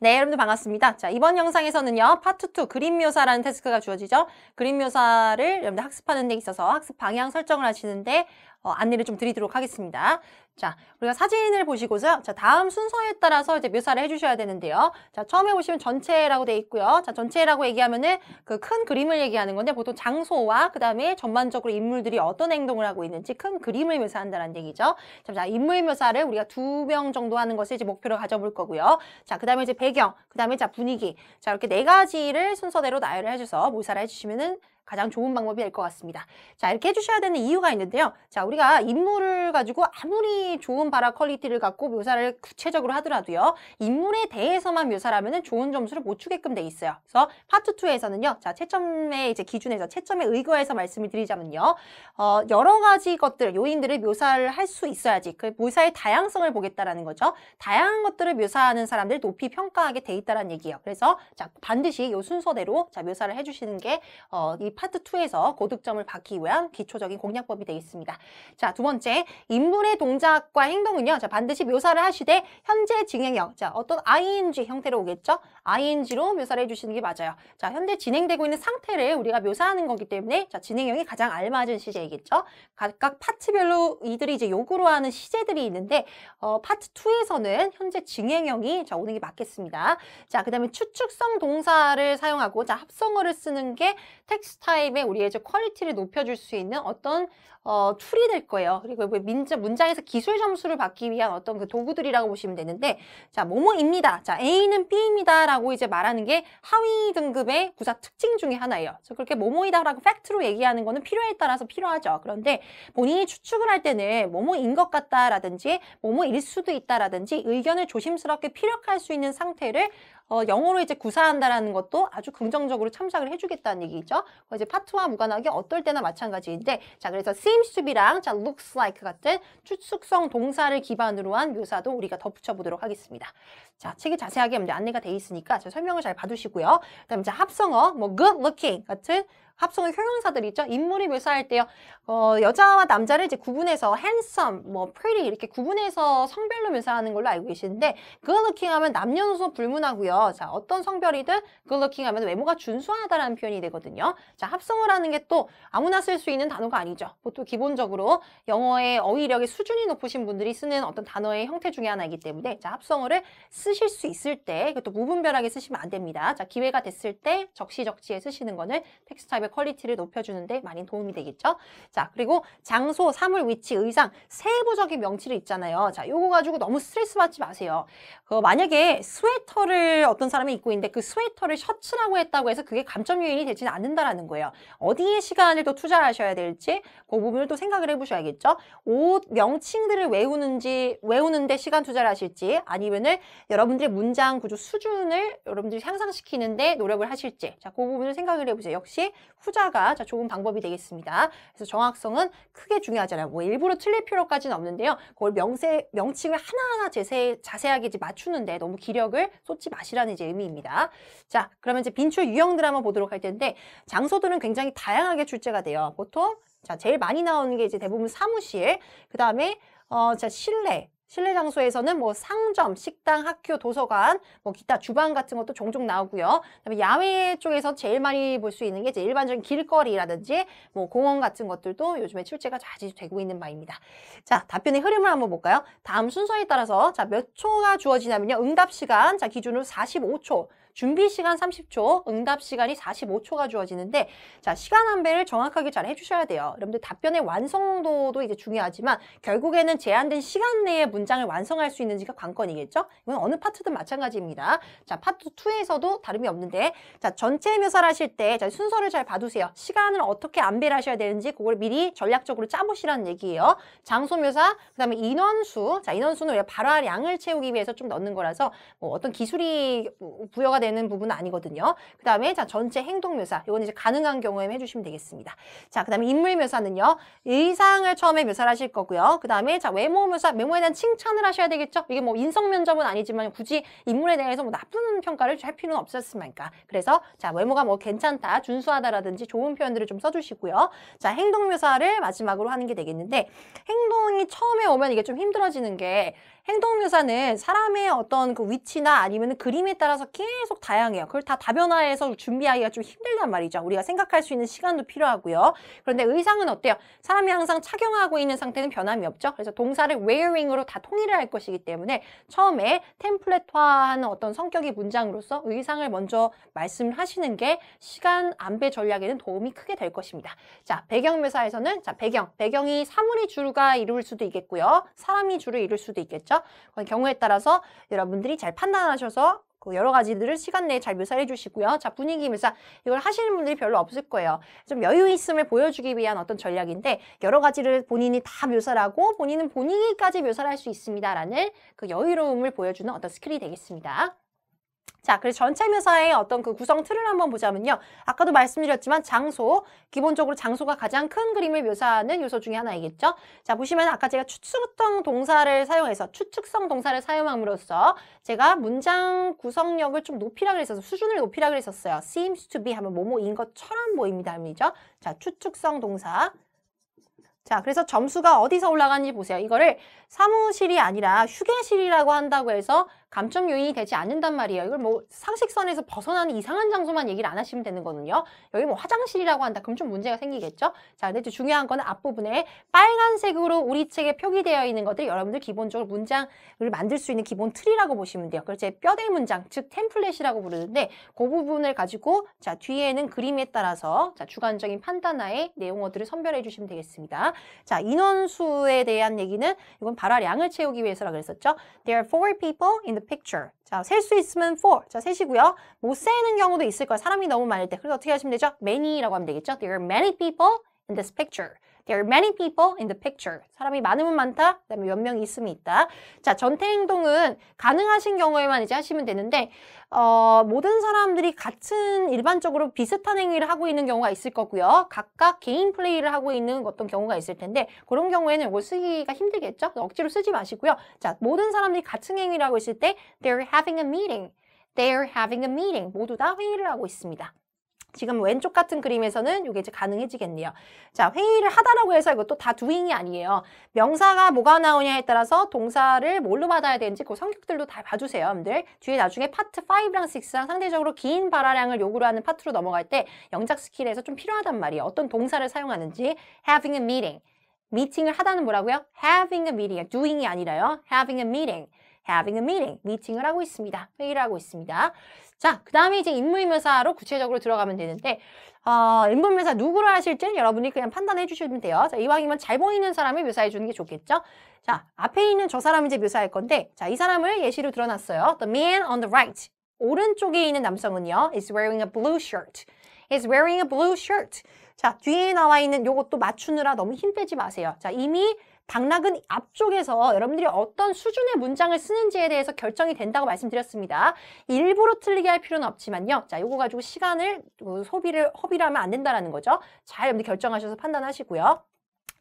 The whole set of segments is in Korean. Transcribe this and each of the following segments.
네, 여러분들 반갑습니다. 자, 이번 영상에서는요, 파트 2 그림 묘사라는 테스크가 주어지죠. 그림 묘사를 여러분들 학습하는 데 있어서 학습 방향 설정을 하시는데 어, 안내를 좀 드리도록 하겠습니다. 자, 우리가 사진을 보시고서 자, 다음 순서에 따라서 이제 묘사를 해주셔야 되는데요. 자, 처음에 보시면 전체라고 돼 있고요. 자, 전체라고 얘기하면은 그 큰 그림을 얘기하는 건데 보통 장소와 그 다음에 전반적으로 인물들이 어떤 행동을 하고 있는지 큰 그림을 묘사한다는 얘기죠. 자, 자 인물 묘사를 우리가 두 명 정도 하는 것을 이제 목표로 가져볼 거고요. 자, 그 다음에 이제 배경, 그 다음에 자 분위기, 자 이렇게 네 가지를 순서대로 나열을 해줘서 묘사를 해주시면은 가장 좋은 방법이 될 것 같습니다. 자, 이렇게 해주셔야 되는 이유가 있는데요. 자, 우리가 인물을 가지고 아무리 좋은 발화 퀄리티를 갖고 묘사를 구체적으로 하더라도요. 인물에 대해서만 묘사 하면 좋은 점수를 못 주게끔 돼 있어요. 그래서 파트 2에서는요. 자, 채점의 이제 기준에서 채점에 의거해서 말씀을 드리자면요. 어, 여러 가지 것들, 요인들을 묘사를 할 수 있어야지 그 묘사의 다양성을 보겠다라는 거죠. 다양한 것들을 묘사하는 사람들 높이 평가하게 돼 있다라는 얘기예요. 그래서 자, 반드시 요 순서대로 자, 묘사를 해 주시는 게이 어 파트 2에서 고득점을 받기 위한 기초적인 공략법이 되겠습니다. 자, 두 번째, 인물의 동작 동작과 행동은요. 자, 반드시 묘사를 하시되 현재 진행형. 자, 어떤 ing 형태로 오겠죠? ing로 묘사를 해주시는 게 맞아요. 자, 현재 진행되고 있는 상태를 우리가 묘사하는 거기 때문에 자, 진행형이 가장 알맞은 시제이겠죠? 각각 파트별로 이들이 이제 요구로 하는 시제들이 있는데 어, 파트 2에서는 현재 진행형이 자, 오는 게 맞겠습니다. 자, 그다음에 추측성 동사를 사용하고 자, 합성어를 쓰는 게 텍스트 타입의 우리의 이제 퀄리티를 높여줄 수 있는 어떤 어, 툴이 될 거예요. 그리고 문자 그 문장에서 기술 점수를 받기 위한 어떤 그 도구들이라고 보시면 되는데 자, 뭐뭐입니다. 자, A는 B입니다. 라고 이제 말하는 게 하위 등급의 구사 특징 중에 하나예요. 그래서 그렇게 뭐뭐이다 라고 팩트로 얘기하는 거는 필요에 따라서 필요하죠. 그런데 본인이 추측을 할 때는 뭐뭐인 것 같다라든지 뭐뭐일 수도 있다라든지 의견을 조심스럽게 피력할 수 있는 상태를 어, 영어로 이제 구사한다라는 것도 아주 긍정적으로 참작을 해주겠다는 얘기죠. 이제 파트와 무관하게 어떨 때나 마찬가지인데 자, 그래서 s i seems랑 자 looks like 같은 추측성 동사를 기반으로 한 묘사도 우리가 덧붙여 보도록 하겠습니다. 자 책에 자세하게 안내가 돼 있으니까 설명을 잘 봐두시고요. 그다음 에 합성어 뭐 good looking 같은 합성의 형용사들이 있죠. 인물이 묘사할 때요. 어, 여자와 남자를 이제 구분해서 handsome, 뭐 pretty 이렇게 구분해서 성별로 묘사하는 걸로 알고 계시는데 good looking 하면 남녀노소 불문하고요. 자, 어떤 성별이든 good looking 하면 외모가 준수하다라는 표현이 되거든요. 자, 합성을 하는 게 또 아무나 쓸 수 있는 단어가 아니죠. 보통 기본적으로 영어의 어휘력의 수준이 높으신 분들이 쓰는 어떤 단어의 형태 중에 하나이기 때문에 자, 합성을 쓰실 수 있을 때 그것도 무분별하게 쓰시면 안 됩니다. 자, 기회가 됐을 때적시적지에 쓰시는 거는 텍스트 타입의 작업의 그 퀄리티를 높여주는데 많이 도움이 되겠죠. 자, 그리고 장소, 사물, 위치, 의상, 세부적인 명치를 있잖아요. 자, 요거 가지고 너무 스트레스 받지 마세요. 어, 만약에 스웨터를 어떤 사람이 입고 있는데 그 스웨터를 셔츠라고 했다고 해서 그게 감점 요인이 되지는 않는다라는 거예요. 어디에 시간을 또 투자를 하셔야 될지 그 부분을 또 생각을 해보셔야겠죠. 옷 명칭들을 외우는지 외우는데 시간 투자를 하실지 아니면은 여러분들의 문장 구조 수준을 여러분들이 향상시키는데 노력을 하실지 자, 그 부분을 생각을 해보세요. 역시 후자가 자, 좋은 방법이 되겠습니다. 그래서 정확성은 크게 중요하지 않아요. 뭐 일부러 틀릴 필요까지는 없는데요. 그걸 명세, 명칭을 하나하나 제세, 자세하게 이제 맞추는데 너무 기력을 쏟지 마시라는 이제 의미입니다. 자, 그러면 이제 빈출 유형들 한번 보도록 할 텐데 장소들은 굉장히 다양하게 출제가 돼요. 보통 자, 제일 많이 나오는 게 이제 대부분 사무실, 그 다음에 어, 자, 실내, 실내 장소에서는 뭐 상점, 식당, 학교, 도서관, 뭐 기타 주방 같은 것도 종종 나오고요. 그다음에 야외 쪽에서 제일 많이 볼 수 있는 게 이제 일반적인 길거리라든지 뭐 공원 같은 것들도 요즘에 출제가 자주 되고 있는 바입니다. 자, 답변의 흐름을 한번 볼까요? 다음 순서에 따라서 자, 몇 초가 주어지냐면요. 응답 시간 자, 기준으로 45초. 준비 시간 30초, 응답 시간이 45초가 주어지는데 자 시간 안배를 정확하게 잘 해주셔야 돼요. 여러분들 답변의 완성도도 이제 중요하지만 결국에는 제한된 시간 내에 문장을 완성할 수 있는지가 관건이겠죠. 이건 어느 파트든 마찬가지입니다. 자 파트 2에서도 다름이 없는데 자 전체 묘사를 하실 때 자, 순서를 잘 봐두세요. 시간을 어떻게 안배를 하셔야 되는지 그걸 미리 전략적으로 짜보시라는 얘기예요. 장소 묘사, 그 다음에 인원수, 자 인원수는 발화량을 채우기 위해서 좀 넣는 거라서 뭐 어떤 기술이 부여가 되는 되는 부분은 아니거든요. 그 다음에 자 전체 행동 묘사 이건 이제 가능한 경우에 해주시면 되겠습니다. 자그 다음에 인물 묘사는요. 의상을 처음에 묘사를 하실 거고요. 그 다음에 자 외모 묘사 외모에 대한 칭찬을 하셔야 되겠죠. 이게 뭐 인성 면접은 아니지만 굳이 인물에 대해서 뭐 나쁜 평가를 할 필요는 없었으니까 그래서 자 외모가 뭐 괜찮다 준수하다라든지 좋은 표현들을 좀 써주시고요. 자 행동 묘사를 마지막으로 하는 게 되겠는데 행동이 처음에 오면 이게 좀 힘들어지는 게 행동 묘사는 사람의 어떤 그 위치나 아니면 그림에 따라서 계속 계속 다양해요. 그걸 다 다변화해서 준비하기가 좀 힘들단 말이죠. 우리가 생각할 수 있는 시간도 필요하고요. 그런데 의상은 어때요? 사람이 항상 착용하고 있는 상태는 변함이 없죠. 그래서 동사를 wearing으로 다 통일을 할 것이기 때문에 처음에 템플릿화하는 어떤 성격의 문장으로서 의상을 먼저 말씀을 하시는 게 시간 안배 전략에는 도움이 크게 될 것입니다. 자, 배경 묘사에서는 자, 배경, 배경이 사물이 주가 이룰 수도 있겠고요. 사람이 주를 이룰 수도 있겠죠. 경우에 따라서 여러분들이 잘 판단하셔서 그 여러 가지들을 시간 내에 잘 묘사해 주시고요. 자, 분위기 묘사 이걸 하시는 분들이 별로 없을 거예요. 좀 여유 있음을 보여주기 위한 어떤 전략인데 여러 가지를 본인이 다묘사 하고 본인은 본인까지묘사할수 있습니다라는 그 여유로움을 보여주는 어떤 스킬이 되겠습니다. 자, 그래서 전체 묘사의 어떤 그 구성 틀을 한번 보자면요. 아까도 말씀드렸지만 장소, 기본적으로 장소가 가장 큰 그림을 묘사하는 요소 중에 하나이겠죠. 자, 보시면 아까 제가 추측성 동사를 사용해서 추측성 동사를 사용함으로써 제가 문장 구성력을 좀 높이라 그랬어서 수준을 높이라 그랬었어요. seems to be 하면 뭐뭐인 것처럼 보입니다. 이죠 자, 추측성 동사. 자, 그래서 점수가 어디서 올라가는지 보세요. 이거를 사무실이 아니라 휴게실이라고 한다고 해서 감점 요인이 되지 않는단 말이에요. 이걸 뭐 상식선에서 벗어나는 이상한 장소만 얘기를 안 하시면 되는 거는요. 여기 뭐 화장실이라고 한다. 그럼 좀 문제가 생기겠죠? 자, 근데 중요한 거는 앞부분에 빨간색으로 우리 책에 표기되어 있는 것들이 여러분들 기본적으로 문장을 만들 수 있는 기본 틀이라고 보시면 돼요. 그래서 뼈대 문장, 즉 템플릿이라고 부르는데 그 부분을 가지고 자 뒤에는 그림에 따라서 자 주관적인 판단하에 내용어들을 선별해 주시면 되겠습니다. 자, 인원수에 대한 얘기는 이건 발화량을 채우기 위해서라 그랬었죠. There are four people in the picture. 자, 셀 수 있으면 f o r 자, 셋이고요. 못 세는 경우도 있을 거예요. 사람이 너무 많을 때. 그리고 어떻게 하시면 되죠? Many라고 하면 되겠죠? There are many people in this picture. There are many people in the picture. 사람이 많으면 많다. 그다음에 몇 명있으면 있다. 자, 전태 행동은 가능하신 경우에만 이제 하시면 되는데 어, 모든 사람들이 같은 일반적으로 비슷한 행위를 하고 있는 경우가 있을 거고요. 각각 개인 플레이를 하고 있는 어떤 경우가 있을 텐데 그런 경우에는 이걸 쓰기가 힘들겠죠. 억지로 쓰지 마시고요. 자, 모든 사람들이 같은 행위를 하고 있을 때 they're having a meeting. They're having a meeting. 모두 다 회의를 하고 있습니다. 지금 왼쪽 같은 그림에서는 이게 이제 가능해지겠네요. 자, 회의를 하다라고 해서 이것도 다 doing이 아니에요. 명사가 뭐가 나오냐에 따라서 동사를 뭘로 받아야 되는지 그 성격들도 다 봐주세요, 여러분들. 뒤에 나중에 파트 5랑 6랑 상대적으로 긴 발화량을 요구로 하는 파트로 넘어갈 때 영작 스킬에서 좀 필요하단 말이에요. 어떤 동사를 사용하는지 having a meeting, 미팅을 하다는 뭐라고요? having a meeting, doing이 아니라요. having a meeting, having a meeting, 미팅을 하고 있습니다. 회의를 하고 있습니다. 자, 그 다음에 이제 인물묘사로 구체적으로 들어가면 되는데 어, 인물묘사 누구를 하실지 는 여러분이 그냥 판단해 주시면 돼요. 자, 이왕이면 잘 보이는 사람을 묘사해 주는 게 좋겠죠? 자, 앞에 있는 저 사람을 이제 묘사할 건데 자, 이 사람을 예시로 드러났어요 The man on the right. 오른쪽에 있는 남성은요. is wearing a blue shirt. is wearing a blue shirt. 자, 뒤에 나와 있는 요것도 맞추느라 너무 힘 빼지 마세요. 자, 이미 당락은 앞쪽에서 여러분들이 어떤 수준의 문장을 쓰는지에 대해서 결정이 된다고 말씀드렸습니다. 일부러 틀리게 할 필요는 없지만요. 자, 이거 가지고 시간을 어, 소비를 허비를 하면 안 된다라는 거죠. 잘 여러분들 결정하셔서 판단하시고요.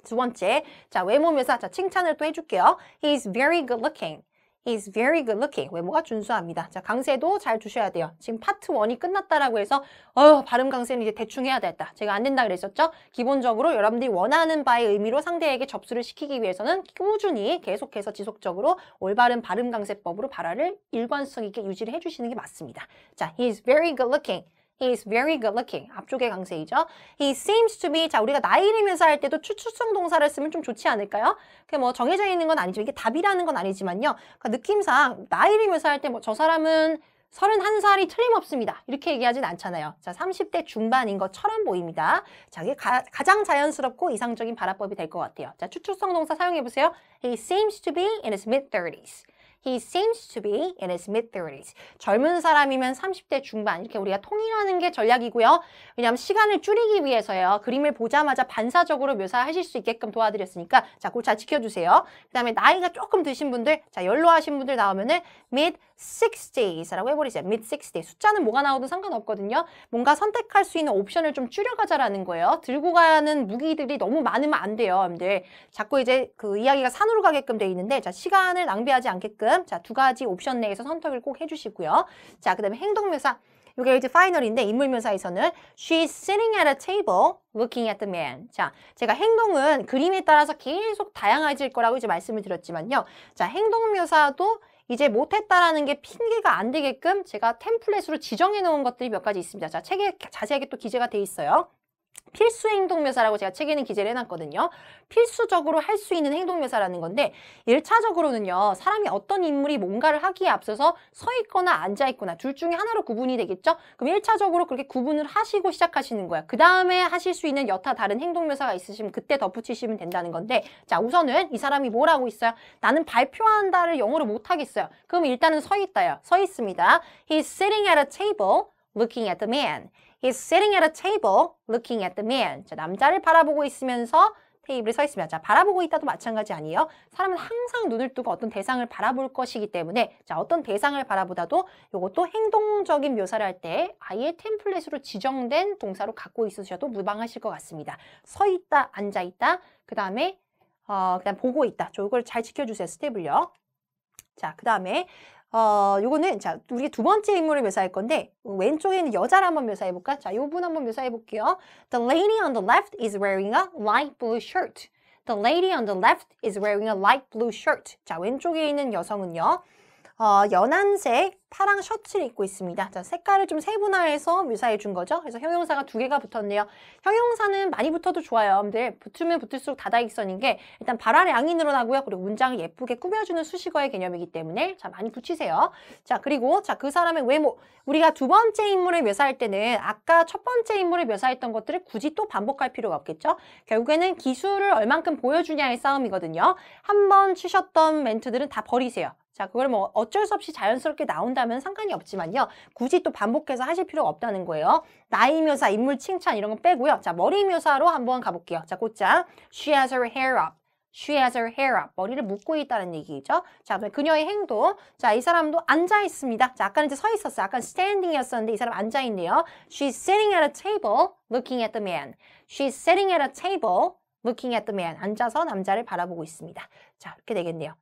두 번째, 자 외모 묘사, 자 칭찬을 또 해줄게요. He's i very good looking. is very good looking. 외모가 준수합니다. 자, 강세도 잘 주셔야 돼요. 지금 파트 1이 끝났다라고 해서 어 발음 강세는 이제 대충 해야 됐다. 제가 안 된다 그랬었죠? 기본적으로 여러분들이 원하는 바의 의미로 상대에게 접수를 시키기 위해서는 꾸준히 계속해서 지속적으로 올바른 발음 강세법으로 발화를 일관성 있게 유지를 해주시는 게 맞습니다. 자, he is very good looking. He is very good looking. 앞쪽에 강세이죠. He seems to be. 자, 우리가 나이를 면서할 때도 추출성 동사를 쓰면 좀 좋지 않을까요? 그게 뭐 정해져 있는 건 아니죠. 이게 답이라는 건 아니지만요. 그러니까 느낌상 나이를 면서할 때 뭐 저 사람은 31살이 틀림없습니다. 이렇게 얘기하진 않잖아요. 자, 30대 중반인 것처럼 보입니다. 자, 이게 가, 장 자연스럽고 이상적인 발화법이 될 것 같아요. 자, 추출성 동사 사용해보세요. He seems to be in his mid-30s. He seems to be in his mid-30s. 젊은 사람이면 30대 중반 이렇게 우리가 통일하는 게 전략이고요. 왜냐하면 시간을 줄이기 위해서요. 그림을 보자마자 반사적으로 묘사하실 수 있게끔 도와드렸으니까 자, 그거 잘 지켜주세요. 그 다음에 나이가 조금 드신 분들, 자, 연로하신 분들 나오면은 mid 60s라고 해버리죠요 mid 60s. 숫자는 뭐가 나오든 상관없거든요. 뭔가 선택할 수 있는 옵션을 좀 줄여가자라는 거예요. 들고 가는 무기들이 너무 많으면 안 돼요, 여러분들. 자꾸 이제 그 이야기가 산으로 가게끔 돼 있는데 자, 시간을 낭비하지 않게끔 만큼 자두 가지 옵션 내에서 선택을 꼭 해주시고요. 자 그다음에 행동묘사 이게 이제 파이널인데 인물묘사에서는 she's sitting at a table looking at the man. 자, 제가 행동은 그림에 따라서 계속 다양해질 거라고 이제 말씀을 드렸지만요. 자, 행동묘사도 이제 못했다라는 게 핑계가 안 되게끔 제가 템플릿으로 지정해 놓은 것들이 몇 가지 있습니다. 자, 책에 자세하게 또 기재가 돼 있어요. 필수 행동묘사라고 제가 책에는 기재를 해놨거든요. 필수적으로 할 수 있는 행동묘사라는 건데 일차적으로는요 사람이 어떤 인물이 뭔가를 하기에 앞서서 서 있거나 앉아 있거나 둘 중에 하나로 구분이 되겠죠? 그럼 일차적으로 그렇게 구분을 하시고 시작하시는 거야그 다음에 하실 수 있는 여타 다른 행동묘사가 있으시면 그때 덧붙이시면 된다는 건데 자 우선은 이 사람이 뭘 하고 있어요? 나는 발표한다를 영어로 못하겠어요. 그럼 일단은 서 있다요. 서 있습니다. He's sitting at a table looking at the man. He's sitting at a table looking at the man. 자, 남자를 바라보고 있으면서 테이블에 서 있습니다. 자, 바라보고 있다도 마찬가지 아니에요. 사람은 항상 눈을 뜨고 어떤 대상을 바라볼 것이기 때문에 자, 어떤 대상을 바라보다도 이것도 행동적인 묘사를 할 때 아예 템플릿으로 지정된 동사로 갖고 있으셔도 무방하실 것 같습니다. 서 있다, 앉아 있다, 그 다음에 어, 그다음 보고 있다. 저걸 잘 지켜주세요. 스텝을요. 자, 그 다음에 어, 요거는 자, 우리 두 번째 인물을 묘사할 건데 왼쪽에 있는 여자를 한번 묘사해 볼까? 자, 요분 한번 묘사해 볼게요. The lady on the left is wearing a light blue shirt. The lady on the left is wearing a light blue shirt. 자, 왼쪽에 있는 여성은요. 어, 연한색 파랑 셔츠를 입고 있습니다. 자, 색깔을 좀 세분화해서 묘사해 준 거죠. 그래서 형용사가 두 개가 붙었네요. 형용사는 많이 붙어도 좋아요. 근데 붙으면 붙을수록 다다익선인 게 일단 발화량이 늘어나고요. 그리고 문장을 예쁘게 꾸며주는 수식어의 개념이기 때문에 자 많이 붙이세요. 자 그리고 자 그 사람의 외모 우리가 두 번째 인물을 묘사할 때는 아까 첫 번째 인물을 묘사했던 것들을 굳이 또 반복할 필요가 없겠죠. 결국에는 기술을 얼만큼 보여주냐의 싸움이거든요. 한 번 치셨던 멘트들은 다 버리세요. 자, 그걸 뭐 어쩔 수 없이 자연스럽게 나온다면 상관이 없지만요. 굳이 또 반복해서 하실 필요가 없다는 거예요. 나이 묘사, 인물 칭찬 이런 건 빼고요. 자, 머리 묘사로 한번 가볼게요. 자, 곧장 She has her hair up. She has her hair up. 머리를 묶고 있다는 얘기죠. 자, 그녀의 행동. 자, 이 사람도 앉아 있습니다. 자, 아까는 이제 서 있었어요. 아까 standing이었었는데 이 사람 앉아 있네요. She's sitting at a table looking at the man. She's sitting at a table looking at the man. 앉아서 남자를 바라보고 있습니다. 자, 이렇게 되겠네요.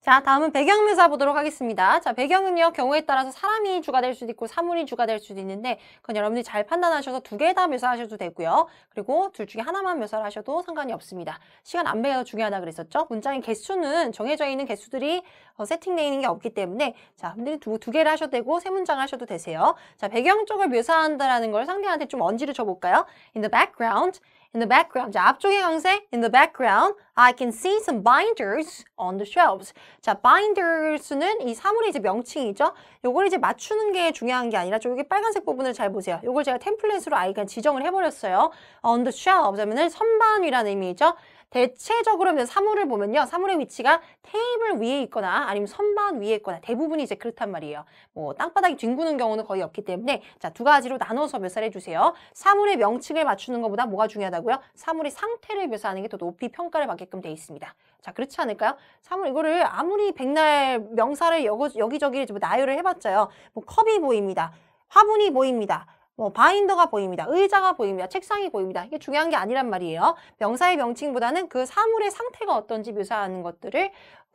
자, 다음은 배경묘사 보도록 하겠습니다. 자, 배경은요, 경우에 따라서 사람이 주가 될 수도 있고 사물이 주가 될 수도 있는데 그건 여러분들이 잘 판단하셔서 두 개 다 묘사하셔도 되고요. 그리고 둘 중에 하나만 묘사를 하셔도 상관이 없습니다. 시간 안배가 중요하다 그랬었죠? 문장의 개수는 정해져 있는 개수들이 어, 세팅되어 있는 게 없기 때문에 자, 여러분들이 두, 두 개를 하셔도 되고 세 문장 하셔도 되세요. 자, 배경 쪽을 묘사한다라는 걸 상대한테 좀 언지를 줘볼까요? In the background, in the background. 자, 앞쪽에 강세 in the background. I can see some binders on the shelves. 자, binders는 이 사물의 이제 명칭이죠. 요걸 이제 맞추는 게 중요한 게 아니라 좀 여기 빨간색 부분을 잘 보세요. 요걸 제가 템플릿으로 아이가 지정을 해버렸어요. on the shelves 하면은 선반 위라는 의미죠. 대체적으로 는 사물을 보면요. 사물의 위치가 테이블 위에 있거나 아니면 선반 위에 있거나 대부분이 이제 그렇단 말이에요. 뭐 땅바닥이 뒹구는 경우는 거의 없기 때문에 자, 두 가지로 나눠서 묘사해 주세요. 사물의 명칭을 맞추는 것보다 뭐가 중요하다고요? 사물의 상태를 묘사하는 게 더 높이 평가를 받게끔 돼 있습니다. 자, 그렇지 않을까요? 사물 이거를 아무리 백날 명사를 여기저기 나열을 해봤자요. 뭐 컵이 보입니다. 화분이 보입니다. 뭐 바인더가 보입니다. 의자가 보입니다. 책상이 보입니다. 이게 중요한 게 아니란 말이에요. 명사의 명칭보다는 그 사물의 상태가 어떤지 묘사하는 것들을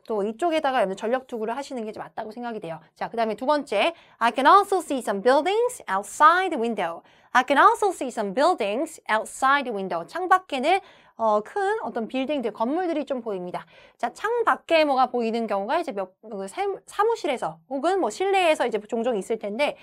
또 이쪽에다가 전력 투구를 하시는 게 맞다고 생각이 돼요. 자, 그 다음에 두 번째 I can also see some buildings outside the window. I can also see some buildings outside the window. 창밖에는 어, 큰 어떤 빌딩들, 건물들이 좀 보입니다. 자, 창 밖에 뭐가 보이는 경우가 이제 몇, 그 사무실에서 혹은 뭐 실내에서 이제 종종 있을 텐데,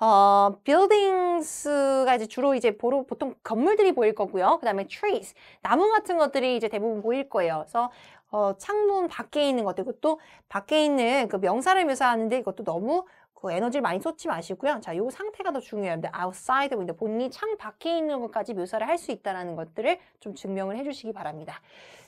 어, buildings가 이제 주로 이제 보로, 보통 건물들이 보일 거고요. 그 다음에 trees, 나무 같은 것들이 이제 대부분 보일 거예요. 그래서 어, 창문 밖에 있는 것들, 그것도 밖에 있는 그 명사를 묘사하는데 이것도 너무 그 에너지를 많이 쏟지 마시고요. 자, 요 상태가 더중요합니아 o 사이드 i d 본인이 창 밖에 있는 것까지 묘사를 할 수 있다는 것들을 좀 증명을 해주시기 바랍니다.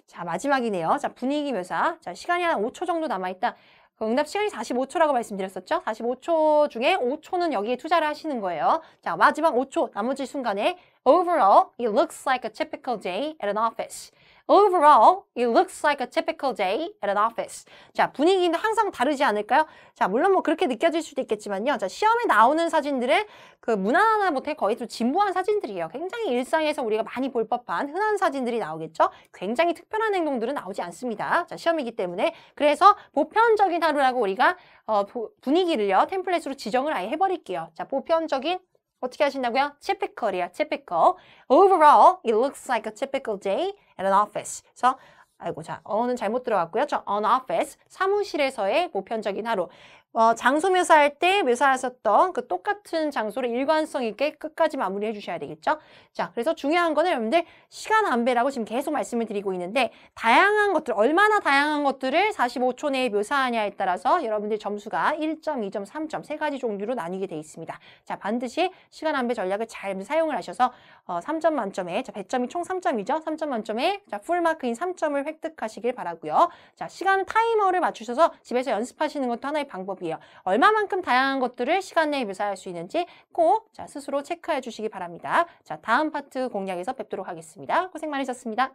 자, 마지막이네요. 자, 분위기 묘사. 자, 시간이 한 5초 정도 남아있다. 그 응답 시간이 45초라고 말씀드렸었죠? 45초 중에 5초는 여기에 투자를 하시는 거예요. 자, 마지막 5초, 나머지 순간에 Overall, it looks like a typical day at an office. Overall, it looks like a typical day at an office. 자, 분위기는 항상 다르지 않을까요? 자, 물론 뭐 그렇게 느껴질 수도 있겠지만요. 자, 시험에 나오는 사진들의 그 무난하나 못해 뭐 거의 좀 진보한 사진들이에요. 굉장히 일상에서 우리가 많이 볼 법한 흔한 사진들이 나오겠죠. 굉장히 특별한 행동들은 나오지 않습니다. 자, 시험이기 때문에 그래서 보편적인 하루라고 우리가 어, 분위기를요 템플릿으로 지정을 아예 해버릴게요. 자, 보편적인 어떻게 하신다고요? typical이야, typical. Overall, it looks like a typical day at an office. 그래서 아이고 자 어는 잘못 들어갔고요. 저 an office 사무실에서의 보편적인 하루. 어, 장소 묘사할 때 묘사하셨던 그 똑같은 장소를 일관성 있게 끝까지 마무리해 주셔야 되겠죠. 자, 그래서 중요한 거는 여러분들 시간 안배라고 지금 계속 말씀을 드리고 있는데 다양한 것들, 얼마나 다양한 것들을 45초 내에 묘사하냐에 따라서 여러분들 점수가 1점, 2점, 3점 세 가지 종류로 나뉘게 돼 있습니다. 자, 반드시 시간 안배 전략을 잘 사용을 하셔서 어, 3점 만점에 자, 1점이총 3점이죠. 3점 만점에 자, 풀마크인 3점을 획득하시길 바라고요. 자, 시간 타이머를 맞추셔서 집에서 연습하시는 것도 하나의 방법입 방법이에요. 얼마만큼 다양한 것들을 시간 내에 묘사할 수 있는지 꼭 자, 스스로 체크해 주시기 바랍니다. 자, 다음 파트 공략에서 뵙도록 하겠습니다. 고생 많으셨습니다.